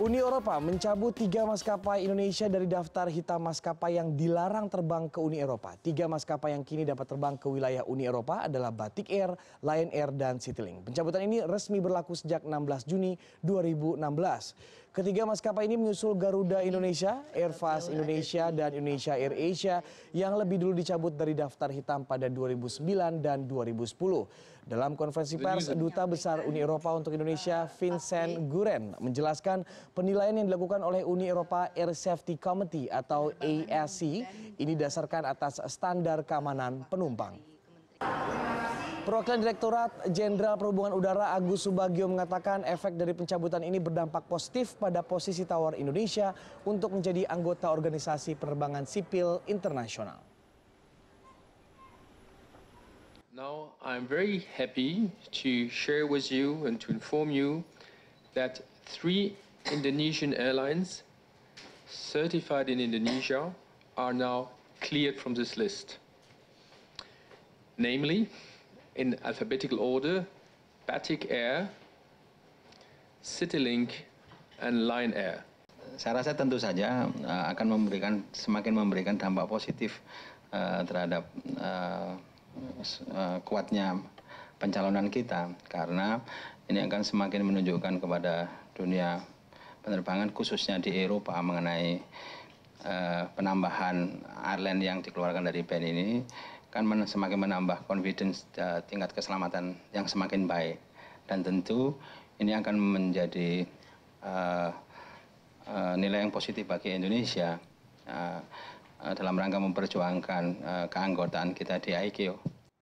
Uni Eropa mencabut tiga maskapai Indonesia dari daftar hitam maskapai yang dilarang terbang ke Uni Eropa. Tiga maskapai yang kini dapat terbang ke wilayah Uni Eropa adalah Batik Air, Lion Air, dan Citylink. Pencabutan ini resmi berlaku sejak 16 Juni 2016. Ketiga maskapai ini menyusul Garuda Indonesia, Airfast Indonesia, dan Indonesia Air Asia yang lebih dulu dicabut dari daftar hitam pada 2009 dan 2010. Dalam konferensi pers, Duta Besar Uni Eropa untuk Indonesia ah, Vincent Guren menjelaskan penilaian yang dilakukan oleh Uni Eropa Air Safety Committee atau ASC e ini dasarkan atas standar keamanan penumpang. Perwakilan Direktorat Jenderal Perhubungan Udara Agus Subagio mengatakan efek dari pencabutan ini berdampak positif pada posisi tawar Indonesia untuk menjadi anggota organisasi penerbangan sipil internasional. Now I'm very happy to share with you and to inform you that three Indonesian airlines certified in Indonesia are now cleared from this list. Namely, in alphabetical order, Batik Air, Citylink, and Lion Air. Saya rasa tentu saja uh, akan memberikan semakin memberikan dampak positif uh, terhadap uh, uh, kuatnya pencalonan kita karena ini akan semakin menunjukkan kepada dunia penerbangan khususnya di Eropa mengenai uh, penambahan airline yang dikeluarkan dari band ini akan semakin menambah confidence uh, tingkat keselamatan yang semakin baik dan tentu ini akan menjadi uh, uh, nilai yang positif bagi Indonesia uh, uh, dalam rangka memperjuangkan uh, keanggotaan kita di IKO.